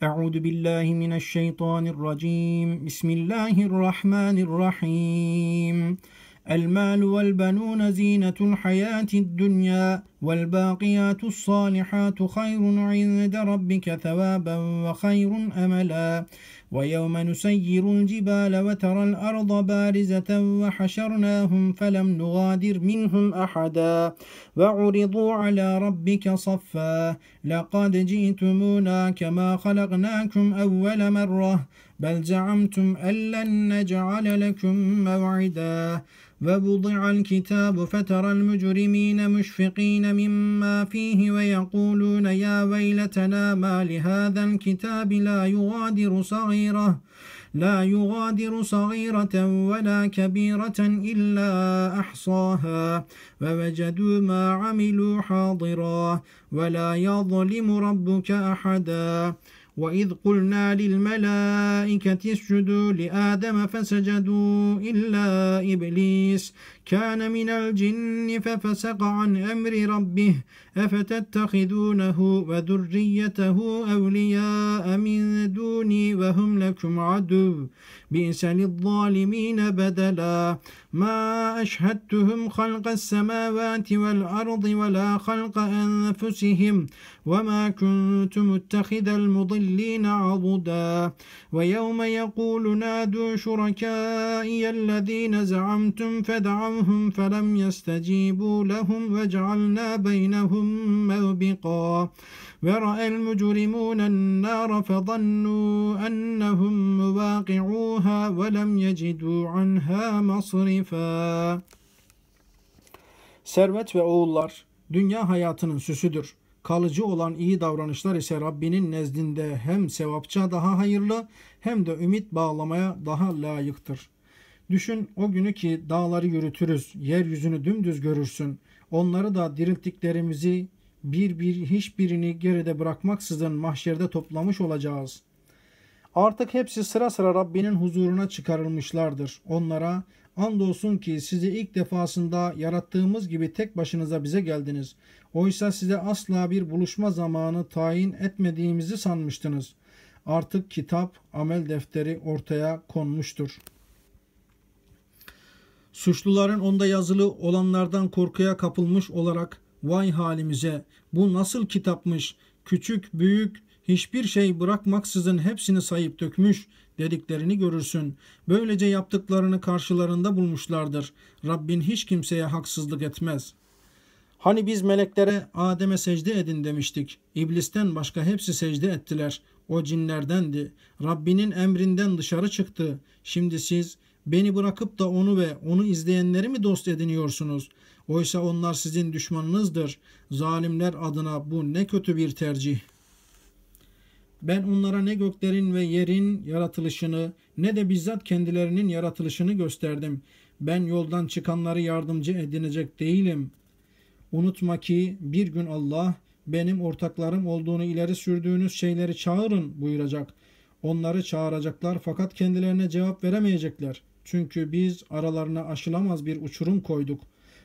أعوذ بالله من الشيطان الرجيم بسم الله الرحمن الرحيم المال والبنون زينة الحياة الدنيا والباقيات الصالحات خير عند ربك ثوابا وخير أملا ويوم نسير الجبال وترى الأرض بارزة وحشرناهم فلم نغادر منهم أحدا وعرضوا على ربك صفا لقد جئتمونا كما خلقناكم أول مرة بل زعمتم أن لن نجعل لكم موعدا ووضع الكتاب فترى المجرمين مشفقين مما فيه ويقولون يا ويلتنا ما لهذا الكتاب لا يغادر صغيرة لا يغادر صغيرة ولا كبيرة إلا أحصاها ووجدوا ما عملوا حاضرا ولا يظلم ربك أحدا وإذ قلنا للملائكة اسجدوا لآدم فسجدوا إلا إبليس كان من الجن ففسق عن أمر ربه أفتتخذونه وذريته أولياء من دوني وهم لكم عدو بئس للظالمين بدلا ما أشهدتهم خلق السماوات والأرض ولا خلق أنفسهم وما كنت متخذ المضلين عضدا ويوم يقول نادوا شركائي الذين زعمتم فدعوهم فلم يستجيبوا لهم وجعلنا بينهم لهم ورأى المجرمون النار فظنوا أنهم مواقعوها ولم يجدوا عنها مصرفا Servet ve oğullar dünya hayatının süsüdür. Kalıcı olan iyi davranışlar ise Rabbinin nezdinde hem sevapça daha hayırlı hem de ümit bağlamaya daha layıktır. Düşün o günü ki dağları yürütürüz, yeryüzünü dümdüz görürsün. Onları da dirilttiklerimizi bir bir hiçbirini geride bırakmaksızın mahşerde toplamış olacağız. Artık hepsi sıra sıra Rabbinin huzuruna çıkarılmışlardır. Onlara andolsun ki sizi ilk defasında yarattığımız gibi tek başınıza bize geldiniz. Oysa size asla bir buluşma zamanı tayin etmediğimizi sanmıştınız. Artık kitap, amel defteri ortaya konmuştur.'' Suçluların onda yazılı olanlardan korkuya kapılmış olarak vay halimize bu nasıl kitapmış küçük büyük hiçbir şey bırakmaksızın hepsini sayıp dökmüş dediklerini görürsün. Böylece yaptıklarını karşılarında bulmuşlardır. Rabbin hiç kimseye haksızlık etmez. Hani biz meleklere Adem'e secde edin demiştik. İblisten başka hepsi secde ettiler. O cinlerdendi. Rabbinin emrinden dışarı çıktı. Şimdi siz Beni bırakıp da onu ve onu izleyenleri mi dost ediniyorsunuz? Oysa onlar sizin düşmanınızdır. Zalimler adına bu ne kötü bir tercih. Ben onlara ne göklerin ve yerin yaratılışını ne de bizzat kendilerinin yaratılışını gösterdim. Ben yoldan çıkanları yardımcı edinecek değilim. Unutma ki bir gün Allah benim ortaklarım olduğunu ileri sürdüğünüz şeyleri çağırın buyuracak. Onları çağıracaklar fakat kendilerine cevap veremeyecekler. Çünkü biz aralarına aşılamaz bir uçurum koyduk.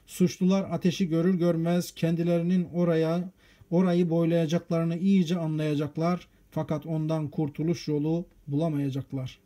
Suçlular ateşi görür görmez kendilerinin oraya orayı boylayacaklarını iyice anlayacaklar fakat ondan kurtuluş yolu bulamayacaklar.''